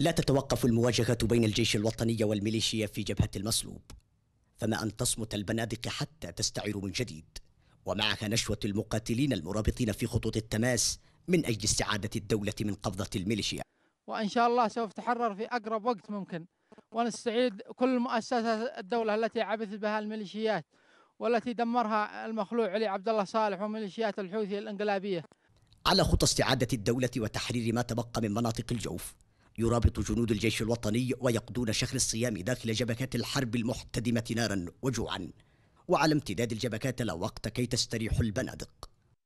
لا تتوقف المواجهة بين الجيش الوطني والميليشيا في جبهة المصلوب فما أن تصمت البنادق حتى تستعير من جديد ومعها نشوة المقاتلين المرابطين في خطوط التماس من أجل استعادة الدولة من قبضة الميليشيا وإن شاء الله سوف تحرر في أقرب وقت ممكن ونستعيد كل مؤسسات الدولة التي عبثت بها الميليشيات والتي دمرها المخلوع علي عبد الله صالح وميليشيات الحوثي الانقلابية على خطى استعادة الدولة وتحرير ما تبقى من مناطق الجوف يرابط جنود الجيش الوطني ويقضون شهر الصيام داخل جبكات الحرب المحتدمة نارا وجوعا وعلى امتداد الجبكات لا وقت كي تستريح البنادق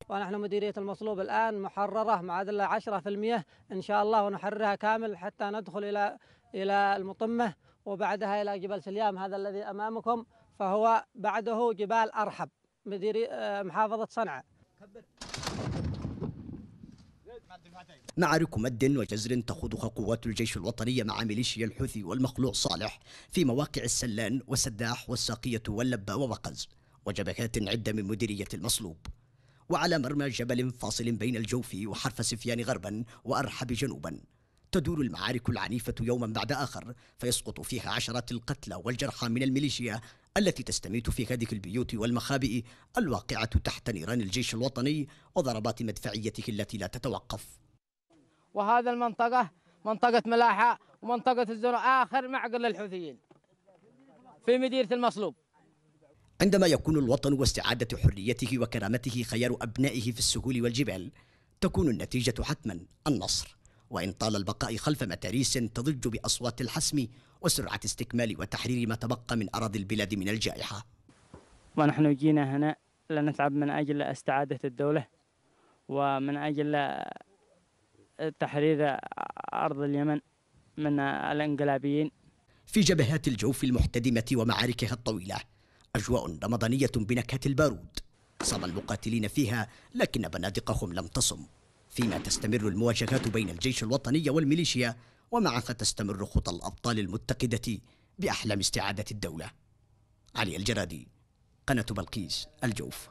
ونحن مديرية المصلوب الآن محررة ما عدا 10% إن شاء الله ونحررها كامل حتى ندخل إلى إلى المطمة وبعدها إلى جبل سليام هذا الذي أمامكم فهو بعده جبال أرحب مديري آه، محافظة صنعاء معارك مد وجزر تخوضها قوات الجيش الوطني مع ميليشيا الحوثي والمخلوع صالح في مواقع السلان والسداح والساقية واللبة ووقز وجبهات عدة من مديرية المصلوب وعلى مرمى جبل فاصل بين الجوف وحرف سفيان غربا وأرحب جنوبا تدور المعارك العنيفة يوما بعد آخر فيسقط فيها عشرات القتلى والجرحى من الميليشيا التي تستميت في هذه البيوت والمخابئ الواقعة تحت نيران الجيش الوطني وضربات مدفعيته التي لا تتوقف وهذا المنطقة منطقة ملاحة ومنطقة الزرع آخر معقل للحوثيين في مديرة المصلوب عندما يكون الوطن واستعادة حريته وكرامته خيار أبنائه في السهول والجبال تكون النتيجة حتما النصر وإن طال البقاء خلف متاريس تضج بأصوات الحسم وسرعة استكمال وتحرير ما تبقى من أراضي البلاد من الجائحة ونحن جينا هنا لنتعب من أجل استعادة الدولة ومن أجل تحرير أرض اليمن من الانقلابيين في جبهات الجوف المحتدمة ومعاركها الطويلة أجواء رمضانية بنكهة البارود صام المقاتلين فيها لكن بنادقهم لم تصم فيما تستمر المواجهات بين الجيش الوطني والميليشيا ومعك تستمر خطى الأبطال المتقدة بأحلام استعادة الدولة علي الجرادي قناة بلقيس الجوف